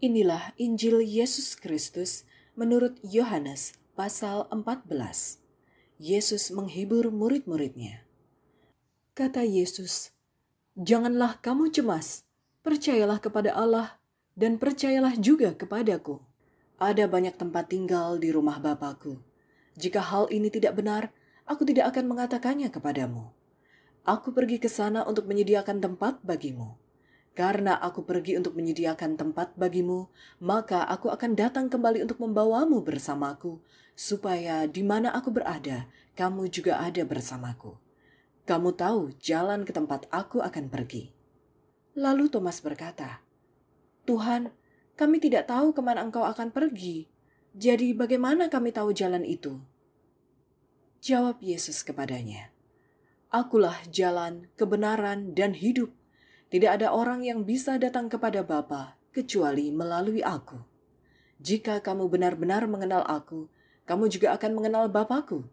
Inilah Injil Yesus Kristus menurut Yohanes pasal 14. Yesus menghibur murid-muridnya. Kata Yesus, "Janganlah kamu cemas, percayalah kepada Allah dan percayalah juga kepadaku. Ada banyak tempat tinggal di rumah Bapakku. Jika hal ini tidak benar, aku tidak akan mengatakannya kepadamu. Aku pergi ke sana untuk menyediakan tempat bagimu." Karena aku pergi untuk menyediakan tempat bagimu, maka aku akan datang kembali untuk membawamu bersamaku, supaya di mana aku berada, kamu juga ada bersamaku. Kamu tahu jalan ke tempat aku akan pergi. Lalu Thomas berkata, Tuhan, kami tidak tahu kemana engkau akan pergi. Jadi bagaimana kami tahu jalan itu? Jawab Yesus kepadanya, Akulah jalan, kebenaran, dan hidup. Tidak ada orang yang bisa datang kepada Bapa kecuali melalui aku. Jika kamu benar-benar mengenal aku, kamu juga akan mengenal Bapakku.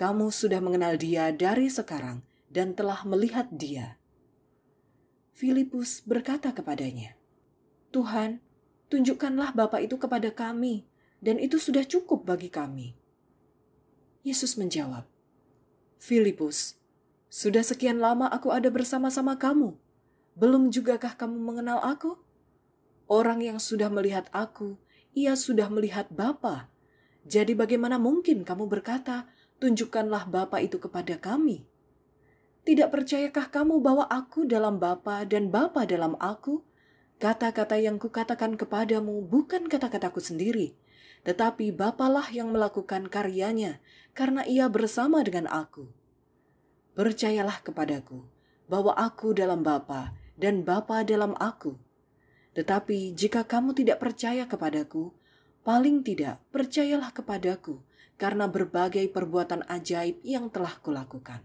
Kamu sudah mengenal dia dari sekarang dan telah melihat dia. Filipus berkata kepadanya, Tuhan, tunjukkanlah Bapa itu kepada kami, dan itu sudah cukup bagi kami. Yesus menjawab, Filipus, sudah sekian lama aku ada bersama-sama kamu, belum jugakah kamu mengenal aku? Orang yang sudah melihat aku, ia sudah melihat Bapa. Jadi bagaimana mungkin kamu berkata, tunjukkanlah Bapa itu kepada kami? Tidak percayakah kamu bahwa aku dalam Bapa dan Bapa dalam aku? Kata-kata yang kukatakan kepadamu bukan kata-kataku sendiri, tetapi Bapalah yang melakukan karyanya, karena ia bersama dengan aku. Percayalah kepadaku, bahwa aku dalam Bapa dan Bapa dalam aku. Tetapi jika kamu tidak percaya kepadaku, paling tidak percayalah kepadaku karena berbagai perbuatan ajaib yang telah kulakukan.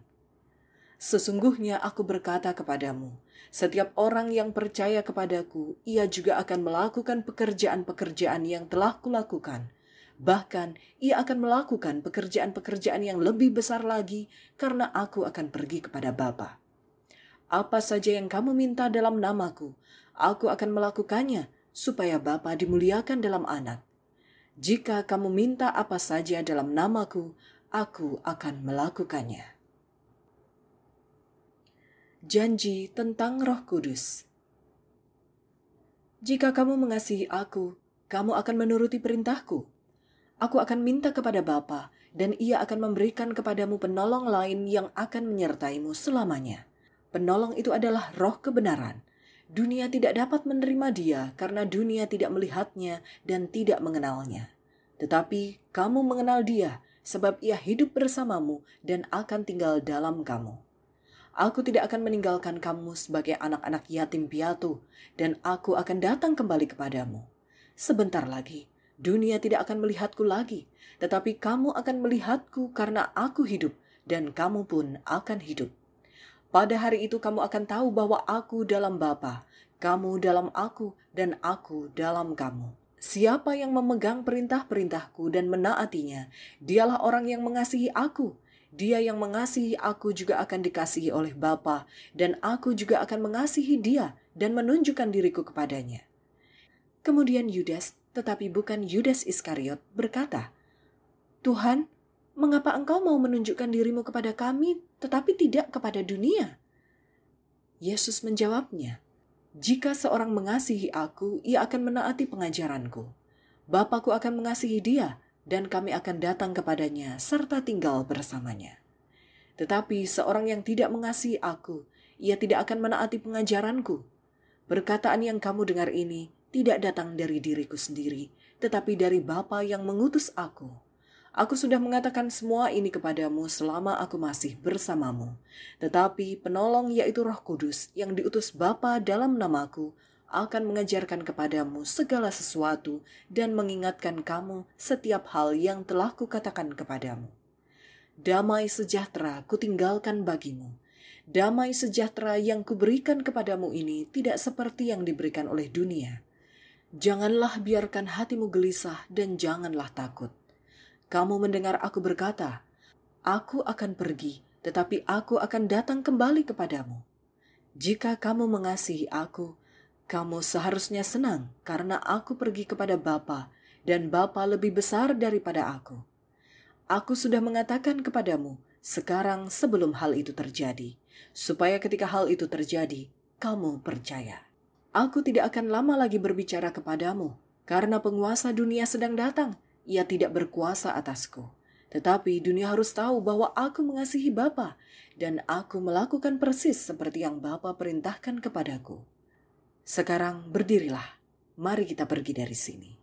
Sesungguhnya aku berkata kepadamu, setiap orang yang percaya kepadaku, ia juga akan melakukan pekerjaan-pekerjaan yang telah kulakukan. Bahkan, ia akan melakukan pekerjaan-pekerjaan yang lebih besar lagi karena aku akan pergi kepada Bapak. Apa saja yang kamu minta dalam namaku, aku akan melakukannya, supaya Bapa dimuliakan dalam anak. Jika kamu minta apa saja dalam namaku, aku akan melakukannya. Janji tentang Roh Kudus. Jika kamu mengasihi aku, kamu akan menuruti perintahku. Aku akan minta kepada Bapa, dan ia akan memberikan kepadamu penolong lain yang akan menyertaimu selamanya. Penolong itu adalah roh kebenaran. Dunia tidak dapat menerima dia karena dunia tidak melihatnya dan tidak mengenalnya. Tetapi kamu mengenal dia sebab ia hidup bersamamu dan akan tinggal dalam kamu. Aku tidak akan meninggalkan kamu sebagai anak-anak yatim piatu dan aku akan datang kembali kepadamu. Sebentar lagi, dunia tidak akan melihatku lagi, tetapi kamu akan melihatku karena aku hidup dan kamu pun akan hidup. Pada hari itu kamu akan tahu bahwa aku dalam Bapa, kamu dalam aku, dan aku dalam kamu. Siapa yang memegang perintah-perintahku dan menaatinya, dialah orang yang mengasihi aku. Dia yang mengasihi aku juga akan dikasihi oleh Bapa, dan aku juga akan mengasihi dia dan menunjukkan diriku kepadanya. Kemudian Yudas, tetapi bukan Yudas Iskariot, berkata, Tuhan, mengapa engkau mau menunjukkan dirimu kepada kami, tetapi tidak kepada dunia? Yesus menjawabnya, Jika seorang mengasihi aku, ia akan menaati pengajaranku. Bapakku akan mengasihi dia, dan kami akan datang kepadanya serta tinggal bersamanya. Tetapi seorang yang tidak mengasihi aku, ia tidak akan menaati pengajaranku. Perkataan yang kamu dengar ini tidak datang dari diriku sendiri, tetapi dari Bapa yang mengutus aku. Aku sudah mengatakan semua ini kepadamu selama aku masih bersamamu. Tetapi penolong yaitu roh kudus yang diutus Bapa dalam namaku akan mengajarkan kepadamu segala sesuatu dan mengingatkan kamu setiap hal yang telah kukatakan kepadamu. Damai sejahtera kutinggalkan bagimu. Damai sejahtera yang kuberikan kepadamu ini tidak seperti yang diberikan oleh dunia. Janganlah biarkan hatimu gelisah dan janganlah takut. Kamu mendengar aku berkata, Aku akan pergi, tetapi aku akan datang kembali kepadamu. Jika kamu mengasihi aku, kamu seharusnya senang karena aku pergi kepada Bapa dan Bapa lebih besar daripada aku. Aku sudah mengatakan kepadamu sekarang sebelum hal itu terjadi, supaya ketika hal itu terjadi, kamu percaya. Aku tidak akan lama lagi berbicara kepadamu, karena penguasa dunia sedang datang, ia tidak berkuasa atasku. Tetapi dunia harus tahu bahwa aku mengasihi Bapa dan aku melakukan persis seperti yang Bapa perintahkan kepadaku. Sekarang berdirilah, mari kita pergi dari sini.